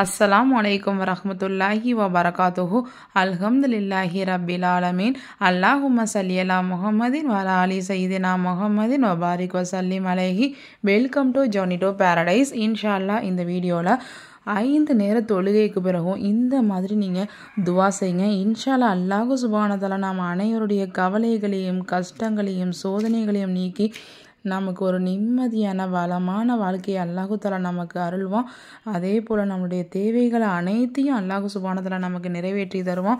அஸ்ஸலாம் வலைக்கம் வரமத்துல்லாஹி வபரகாத்துஹு அல்ஹம்துலில்லாஹி ரபில் ஆலமீன் அல்லாஹும சல்லியலா முகமதின் வலா அலி சயிதினா முகமதின் வபாரிக் வசல்லிம் அலேஹி வெல்கம் டு ஜோனிடோ பேரடைஸ் இன்ஷால்லா இந்த வீடியோவில் ஐந்து நேர தொழுகைக்கு பிறகும் இந்த மாதிரி நீங்கள் துவா செய்யுங்க இன்ஷால்லா அல்லாஹு சுபானதால நாம் அனைவருடைய கவலைகளையும் கஷ்டங்களையும் சோதனைகளையும் நீக்கி நமக்கு ஒரு நிம்மதியான வளமான வாழ்க்கையை அல்லாஹு தலா நமக்கு அருள்வோம் அதே போல் நம்மளுடைய தேவைகளை அனைத்தையும் அல்லாஹு சுபானத்தில் நமக்கு நிறைவேற்றி தருவோம்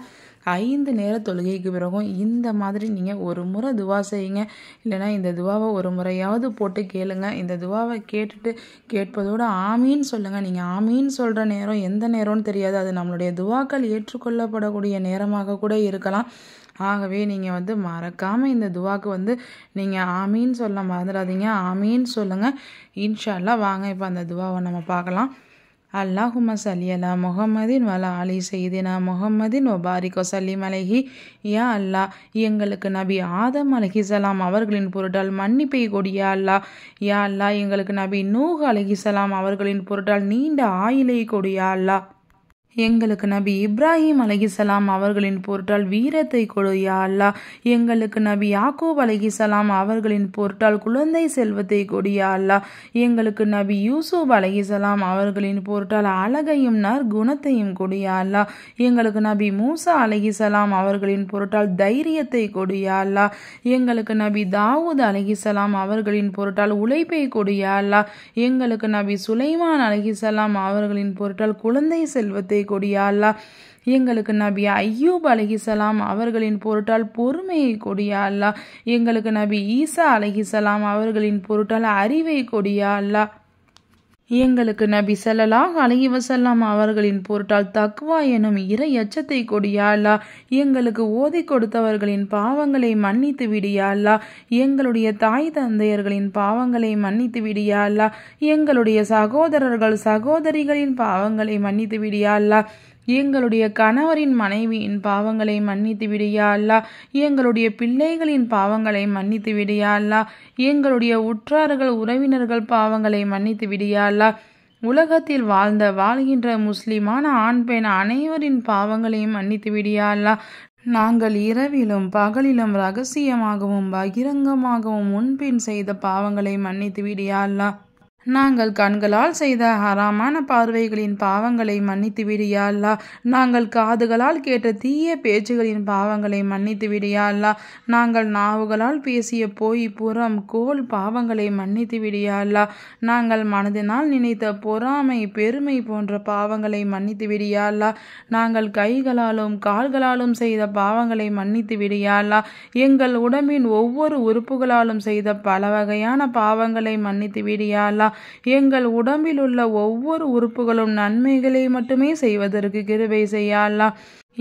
ஐந்து நேர தொழுகைக்கு பிறகும் இந்த மாதிரி நீங்கள் ஒரு முறை துவா செய்யுங்க இல்லைனா இந்த துவாவை ஒரு முறையாவது போட்டு கேளுங்க இந்த துவாவை கேட்டுட்டு கேட்பதோடு ஆமீன் சொல்லுங்கள் நீங்கள் ஆமீன் சொல்கிற நேரம் எந்த நேரம்னு தெரியாது அது நம்மளுடைய துவாக்கள் ஏற்றுக்கொள்ளப்படக்கூடிய நேரமாக கூட இருக்கலாம் ஆகவே நீங்கள் வந்து மறக்காமல் இந்த துவாக்கு வந்து நீங்கள் ஆமீன்னு சொல்ல மறந்துடாதீங்க ஆமீன்னு சொல்லுங்கள் இன்ஷால்லா வாங்க இப்போ அந்த துவாவை நம்ம பார்க்கலாம் அல்லாஹும சல்லியலா முகமதின் வல அலி செய்தினா முகமதின் ஒபாரிகோ வசல்லிம் அலஹி யா அல்லா எங்களுக்கு நபி ஆதம் அலஹிசலாம் அவர்களின் பொருட்டால் மன்னிப்பை கொடியா அல்லா யா அல்லா எங்களுக்கு நபி நூஹ் அலஹிசலாம் அவர்களின் பொருட்டால் நீண்ட ஆயிலை கொடியா அல்லா எங்களுக்கு நபி இப்ராஹிம் அலகிசலாம் அவர்களின் பொருட்டால் வீரத்தை கொடு யா அல்லா எங்களுக்கு நபி யாக்கூப் அலகிசலாம் அவர்களின் பொருட்டால் குழந்தை செல்வத்தை கொடு யா அல்லா எங்களுக்கு நபி யூசுப் அலகிசலாம் அவர்களின் பொருட்டால் அழகையும் நற்குணத்தையும் குணத்தையும் கொடு யா அல்லா எங்களுக்கு நபி மூசா அலகிசலாம் அவர்களின் பொருட்டால் தைரியத்தை கொடு யா அல்லா எங்களுக்கு நபி தாவூத் அலகிசலாம் அவர்களின் பொருட்டால் உழைப்பை கொடு யா அல்லா எங்களுக்கு நபி சுலைமான் அலகிசலாம் அவர்களின் பொருட்டால் குழந்தை செல்வத்தை கிருபை கொடியாலா எங்களுக்கு நபி ஐயூப் அழகிசலாம் அவர்களின் பொருட்டால் பொறுமையை கொடியா அல்லா எங்களுக்கு நபி ஈசா அலஹிசலாம் அவர்களின் பொருட்டால் அறிவை கொடியா அல்லா எங்களுக்கு நபி செல்லலாக அலகி வசல்லாம் அவர்களின் பொருட்டால் தக்வா எனும் இறை எச்சத்தை கொடியாலா எங்களுக்கு ஓதி கொடுத்தவர்களின் பாவங்களை மன்னித்து விடியாலா எங்களுடைய தாய் தந்தையர்களின் பாவங்களை மன்னித்து விடியாலா எங்களுடைய சகோதரர்கள் சகோதரிகளின் பாவங்களை மன்னித்து விடியாலா எங்களுடைய கணவரின் மனைவியின் பாவங்களை மன்னித்து விடியா அல்லா எங்களுடைய பிள்ளைகளின் பாவங்களை மன்னித்து விடியா அல்லா எங்களுடைய உற்றார்கள் உறவினர்கள் பாவங்களை மன்னித்து விடியா அல்லா உலகத்தில் வாழ்ந்த வாழ்கின்ற முஸ்லிமான ஆண் பெண் அனைவரின் பாவங்களையும் மன்னித்து விடியா அல்லா நாங்கள் இரவிலும் பகலிலும் ரகசியமாகவும் பகிரங்கமாகவும் முன்பின் செய்த பாவங்களை மன்னித்து விடியா அல்லா நாங்கள் கண்களால் செய்த ஹராமான பார்வைகளின் பாவங்களை மன்னித்து விடியா நாங்கள் காதுகளால் கேட்ட தீய பேச்சுகளின் பாவங்களை மன்னித்து விடியா நாங்கள் நாவுகளால் பேசிய போய் புறம் கோல் பாவங்களை மன்னித்து விடியா நாங்கள் மனதினால் நினைத்த பொறாமை பெருமை போன்ற பாவங்களை மன்னித்து விடியா நாங்கள் கைகளாலும் கால்களாலும் செய்த பாவங்களை மன்னித்து விடியா எங்கள் உடம்பின் ஒவ்வொரு உறுப்புகளாலும் செய்த பல வகையான பாவங்களை மன்னித்து விடியா எங்கள் உடம்பில் உள்ள ஒவ்வொரு உறுப்புகளும் நன்மைகளை மட்டுமே செய்வதற்கு கிருபை செய்ய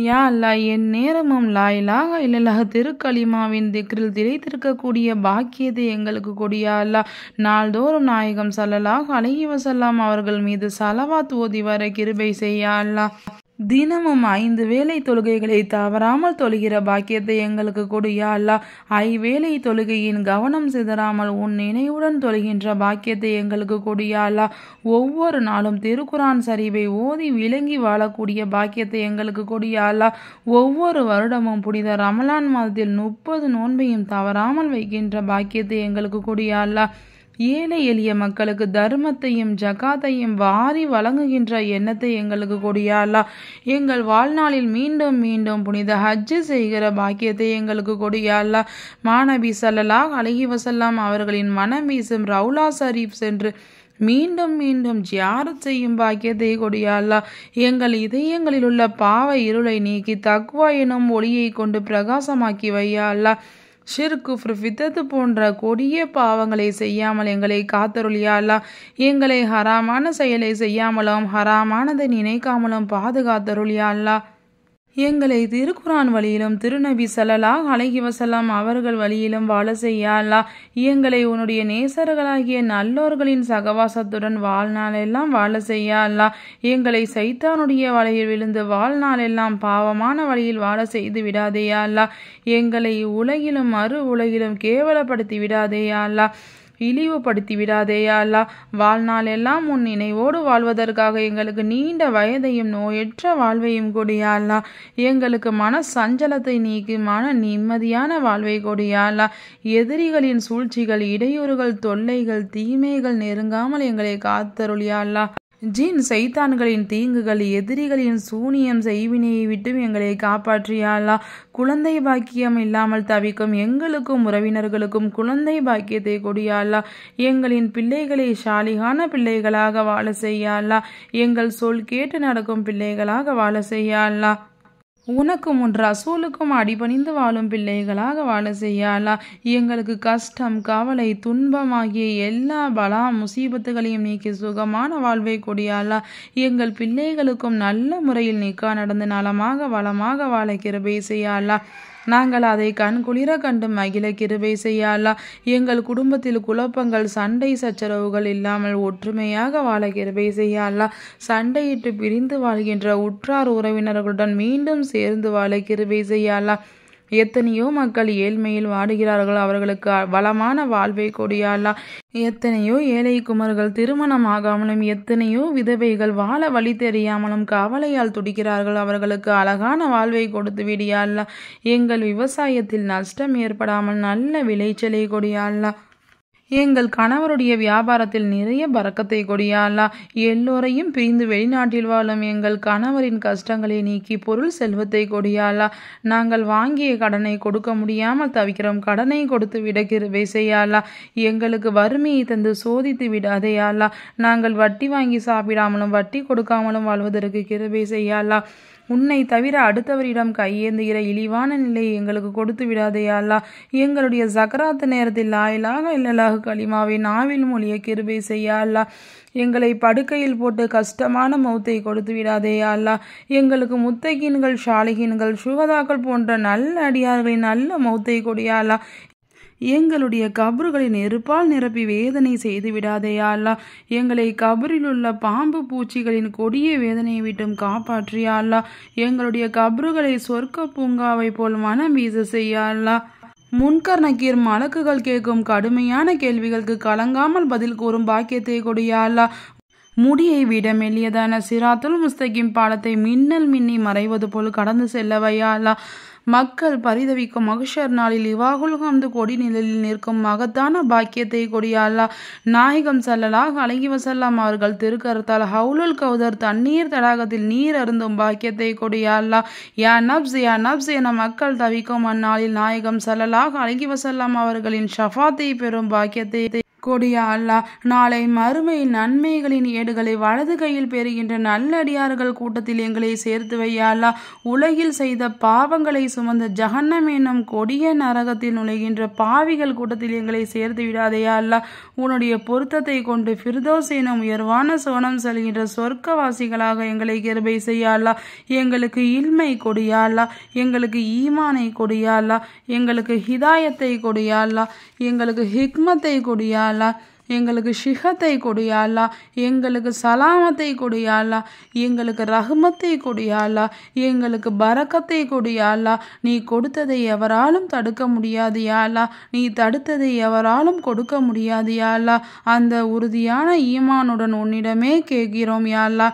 யா அல்லா என் நேரமும் லாயிலாக இல்லலாக திருக்களிமாவின் திக்ரில் திரைத்திருக்கக்கூடிய பாக்கியத்தை எங்களுக்கு கொடியா அல்லா நாள்தோறும் நாயகம் சல்லலாக வசல்லாம் அவர்கள் மீது சலவாத் ஓதி வர கிருபை செய்யா அல்லா தினமும் ஐந்து வேலை தொழுகைகளை தவறாமல் தொழுகிற பாக்கியத்தை எங்களுக்கு கொடியா அல்லா ஐவேளை தொழுகையின் கவனம் சிதறாமல் உன் நினைவுடன் தொழுகின்ற பாக்கியத்தை எங்களுக்கு கொடியா அல்ல ஒவ்வொரு நாளும் திருக்குரான் சரிவை ஓதி விளங்கி வாழக்கூடிய பாக்கியத்தை எங்களுக்கு கொடியா அல்ல ஒவ்வொரு வருடமும் புனித ரமலான் மாதத்தில் முப்பது நோன்பையும் தவறாமல் வைக்கின்ற பாக்கியத்தை எங்களுக்கு கொடியா அல்லா ஏழை எளிய மக்களுக்கு தர்மத்தையும் ஜகாத்தையும் வாரி வழங்குகின்ற எண்ணத்தை எங்களுக்கு கொடியாலா எங்கள் வாழ்நாளில் மீண்டும் மீண்டும் புனித ஹஜ்ஜு செய்கிற பாக்கியத்தை எங்களுக்கு கொடியாலா மாணவி சல்லலா அலஹி வசல்லாம் அவர்களின் மனம் வீசும் ரவுலா சரீப் சென்று மீண்டும் மீண்டும் ஜியாரத் செய்யும் பாக்கியத்தை கொடியாலா எங்கள் இதயங்களில் உள்ள பாவ இருளை நீக்கி தக்வா எனும் ஒளியை கொண்டு பிரகாசமாக்கி வையா அல்லா ஷிர்கு ஃபித்தத்து போன்ற கொடிய பாவங்களை செய்யாமல் எங்களை காத்தருளியாலா எங்களை ஹராமான செயலை செய்யாமலும் ஹராமானதை நினைக்காமலும் பாதுகாத்தருளியாலா எங்களை திருக்குரான் வழியிலும் திருநபி சல்லலாஹ் அலஹி வசல்லாம் அவர்கள் வழியிலும் வாழ செய்ய அல்லா எங்களை உன்னுடைய நேசர்களாகிய நல்லோர்களின் சகவாசத்துடன் வாழ்நாளெல்லாம் வாழ செய்ய அல்லா எங்களை சைத்தானுடைய வலையில் விழுந்து வாழ்நாளெல்லாம் பாவமான வழியில் வாழ செய்து விடாதேயா எங்களை உலகிலும் மறு உலகிலும் கேவலப்படுத்தி விடாதேயா இழிவுபடுத்தி விடாதேயா அல்லா வாழ்நாளெல்லாம் உன் நினைவோடு வாழ்வதற்காக எங்களுக்கு நீண்ட வயதையும் நோயற்ற வாழ்வையும் கொடியா அல்லா எங்களுக்கு மன சஞ்சலத்தை நீக்கி மன நிம்மதியான வாழ்வை கொடியா அல்லா எதிரிகளின் சூழ்ச்சிகள் இடையூறுகள் தொல்லைகள் தீமைகள் நெருங்காமல் எங்களை காத்தருளியா அல்லா ஜீன் சைத்தான்களின் தீங்குகள் எதிரிகளின் சூனியம் செய்வினையை விட்டும் எங்களை காப்பாற்றியாலா குழந்தை பாக்கியம் இல்லாமல் தவிக்கும் எங்களுக்கும் உறவினர்களுக்கும் குழந்தை பாக்கியத்தை கொடியாலா எங்களின் பிள்ளைகளை சாலிகான பிள்ளைகளாக வாழ செய்யாலா எங்கள் சொல் கேட்டு நடக்கும் பிள்ளைகளாக வாழ செய்யாலா உனக்கும் உன் ரசூலுக்கும் அடிபணிந்து வாழும் பிள்ளைகளாக வாழ செய்யாலா எங்களுக்கு கஷ்டம் கவலை துன்பம் ஆகிய எல்லா பலா முசீபத்துகளையும் நீக்கி சுகமான வாழ்வை கொடியாலா எங்கள் பிள்ளைகளுக்கும் நல்ல முறையில் நிக்கா நடந்து நலமாக வளமாக வாழ கிருபை செய்யாலா நாங்கள் அதை குளிர கண்டு மகிழ கிருவை செய்யலா எங்கள் குடும்பத்தில் குழப்பங்கள் சண்டை சச்சரவுகள் இல்லாமல் ஒற்றுமையாக வாழ கிருவை செய்யலா சண்டையிட்டு பிரிந்து வாழ்கின்ற உற்றார் உறவினர்களுடன் மீண்டும் சேர்ந்து வாழ கிருவை செய்யாலா எத்தனையோ மக்கள் ஏழ்மையில் வாடுகிறார்கள் அவர்களுக்கு வளமான வாழ்வை கொடியாலா எத்தனையோ ஏழை குமர்கள் திருமணம் ஆகாமலும் எத்தனையோ விதவைகள் வாழ வழி தெரியாமலும் கவலையால் துடிக்கிறார்கள் அவர்களுக்கு அழகான வாழ்வை கொடுத்து விடியாலா எங்கள் விவசாயத்தில் நஷ்டம் ஏற்படாமல் நல்ல விளைச்சலை கொடியாலா எங்கள் கணவருடைய வியாபாரத்தில் நிறைய பறக்கத்தை கொடியாலா எல்லோரையும் பிரிந்து வெளிநாட்டில் வாழும் எங்கள் கணவரின் கஷ்டங்களை நீக்கி பொருள் செல்வத்தை கொடியாலா நாங்கள் வாங்கிய கடனை கொடுக்க முடியாமல் தவிக்கிறோம் கடனை கொடுத்து விட கிருபை செய்யாலா எங்களுக்கு வறுமையை தந்து சோதித்து விடாதையாலா நாங்கள் வட்டி வாங்கி சாப்பிடாமலும் வட்டி கொடுக்காமலும் வாழ்வதற்கு கிருவை செய்யாலா உன்னை தவிர அடுத்தவரிடம் கையேந்துகிற இழிவான நிலையை எங்களுக்கு கொடுத்து விடாதேயாலா எங்களுடைய சக்கராத்து நேரத்தில் லாயிலாக இல்லலாக களிமாவை நாவில் மொழிய கிருபை செய்யாலா எங்களை படுக்கையில் போட்டு கஷ்டமான மௌத்தை கொடுத்து விடாதேயாலா எங்களுக்கு முத்தகீன்கள் ஷாலிகின்கள் சுகதாக்கள் போன்ற நல்ல அடியார்களின் நல்ல மௌத்தை கொடியாலா எங்களுடைய கபறுகளை நெருப்பால் நிரப்பி வேதனை செய்து விடாதேயா அல்லா எங்களை கபரிலுள்ள பாம்பு பூச்சிகளின் கொடிய வேதனையை விட்டும் காப்பாற்றியா அல்லா எங்களுடைய கபறுகளை சொர்க்க பூங்காவை போல் மனம் வீச செய்யா அல்லா முன்கர் நக்கீர் மலக்குகள் கேட்கும் கடுமையான கேள்விகளுக்கு கலங்காமல் பதில் கூறும் பாக்கியத்தை கொடியா அல்லா முடியை விட மெல்லியதான சிராத்துல் முஸ்தகிம் பாலத்தை மின்னல் மின்னி மறைவது போல் கடந்து செல்லவையா அல்லா மக்கள் பரிதவிக்கும் மகிஷர் நாளில் இவாகுல்கம்து கொடி நிழலில் நிற்கும் மகத்தான பாக்கியத்தை கொடியாலா நாயகம் செல்லலாக அழகி வசல்லாம் அவர்கள் திருக்கருத்தால் ஹவுலுல் கௌதர் தண்ணீர் தடாகத்தில் நீர் அருந்தும் பாக்கியத்தை கொடியாலா யா நப்ஸ் யா நப்ஸ் என மக்கள் தவிக்கும் அந்நாளில் நாயகம் செல்லலாக அழகி வசல்லாம் அவர்களின் ஷஃபாத்தை பெறும் பாக்கியத்தை கொடிய அல்லாஹ் நாளை மறுமை நன்மைகளின் ஏடுகளை வலது கையில் பெறுகின்ற நல்லடியார்கள் கூட்டத்தில் எங்களை சேர்த்து வையாளா உலகில் செய்த பாவங்களை சுமந்த ஜஹன்னம் என்னும் கொடிய நரகத்தில் நுழைகின்ற பாவிகள் கூட்டத்தில் எங்களை சேர்த்து விடாதையா அல்லா உன்னுடைய பொருத்தத்தை கொண்டு ஃபிர்தோஸ் எனும் உயர்வான சோனம் செல்கின்ற சொர்க்கவாசிகளாக எங்களை கிருபை செய்யாலா எங்களுக்கு இல்மை கொடியாலா எங்களுக்கு ஈமானை கொடியாலா எங்களுக்கு ஹிதாயத்தை கொடியாலா எங்களுக்கு ஹிக்மத்தை கொடியாலா கொடியாலா எங்களுக்கு ஷிஹத்தை கொடியாலா எங்களுக்கு சலாமத்தை கொடியாலா எங்களுக்கு ரஹ்மத்தை கொடியாலா எங்களுக்கு பரக்கத்தை கொடியாலா நீ கொடுத்ததை எவராலும் தடுக்க முடியாது யாலா நீ தடுத்ததை எவராலும் கொடுக்க முடியாது யாலா அந்த உறுதியான ஈமானுடன் உன்னிடமே கேட்கிறோம் யாலா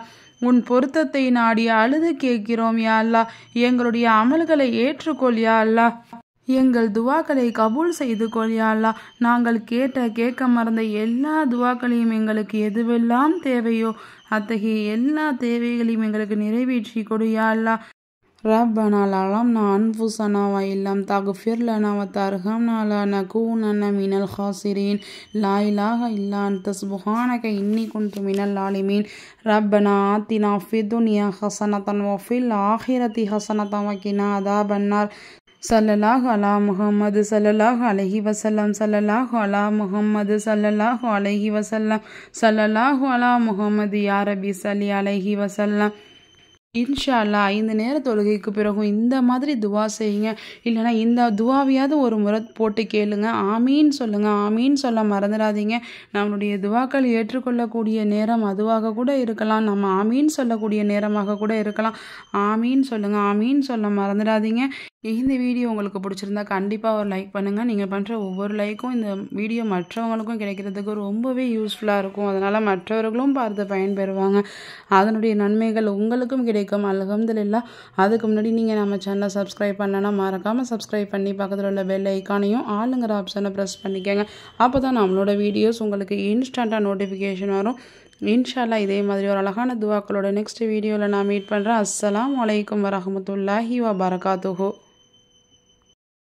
உன் பொருத்தத்தை நாடி அழுது கேட்கிறோம் யாழ்லா எங்களுடைய அமல்களை ஏற்றுக்கொள் யாழ்லா எங்கள் துவாக்களை கபூல் செய்து கொள்யாலா நாங்கள் கேட்ட கேட்க மறந்த எல்லா துவாக்களையும் எங்களுக்கு எதுவெல்லாம் தேவையோ அத்தகைய எல்லா தேவைகளையும் எங்களுக்கு நிறைவேற்றி கொடுயாலா ரப்பனாலாம் நான் புசனாவா இல்லம் தகு ஃபிர்லனாவ தருகம் நாளான கூ மினல் ஹாசிரின் லாயிலாக இல்லான் தஸ்புஹானக இன்னி குன்று மினல் லாலிமீன் ரப்பனா ஆத்தினா ஃபிதுனியா ஹசனத்தன் ஒஃபில் ஆஹிரதி ஹசனத்தன் வக்கினா அதா பன்னார் சல்லல்லாஹு அலா முகமது சல்லல்லாஹு அலஹி வசல்லாம் சல்லல்லாஹு அலா முகமது சல்லல்லாஹு அலஹி வசல்லாம் சல்லல்லாஹு அலா முகமது யாரபி சலி அலஹி வசல்லாம் இன்ஷா அல்லா ஐந்து நேர தொழுகைக்கு பிறகும் இந்த மாதிரி துவா செய்யுங்க இல்லைனா இந்த துவாவையாவது ஒரு முறை போட்டு கேளுங்க ஆமீன் சொல்லுங்கள் ஆமீன் சொல்ல மறந்துடாதீங்க நம்மளுடைய துவாக்கள் ஏற்றுக்கொள்ளக்கூடிய நேரம் அதுவாக கூட இருக்கலாம் நம்ம ஆமீன் சொல்லக்கூடிய நேரமாக கூட இருக்கலாம் ஆமீன் சொல்லுங்கள் ஆமீன் சொல்ல மறந்துடாதீங்க இந்த வீடியோ உங்களுக்கு பிடிச்சிருந்தா கண்டிப்பாக ஒரு லைக் பண்ணுங்கள் நீங்கள் பண்ணுற ஒவ்வொரு லைக்கும் இந்த வீடியோ மற்றவங்களுக்கும் கிடைக்கிறதுக்கு ரொம்பவே யூஸ்ஃபுல்லாக இருக்கும் அதனால் மற்றவர்களும் பார்த்து பயன்பெறுவாங்க அதனுடைய நன்மைகள் உங்களுக்கும் கிடைக்கும் அலகம்தில்லா அதுக்கு முன்னாடி நீங்கள் நம்ம சேனலை சப்ஸ்கிரைப் பண்ணலன்னா மறக்காமல் சப்ஸ்கிரைப் பண்ணி பக்கத்தில் உள்ள பெல் ஐக்கானையும் ஆளுங்கிற ஆப்ஷனை ப்ரெஸ் பண்ணிக்கோங்க அப்போ தான் நம்மளோட வீடியோஸ் உங்களுக்கு இன்ஸ்டண்ட்டாக நோட்டிஃபிகேஷன் வரும் இன்ஷால்லா இதே மாதிரி ஒரு அழகான துவாக்களோட நெக்ஸ்ட் வீடியோவில் நான் மீட் பண்ணுறேன் அஸ்லாம் வலைக்கம் வரமத்துல்லாஹி வ பரகாத்துஹோ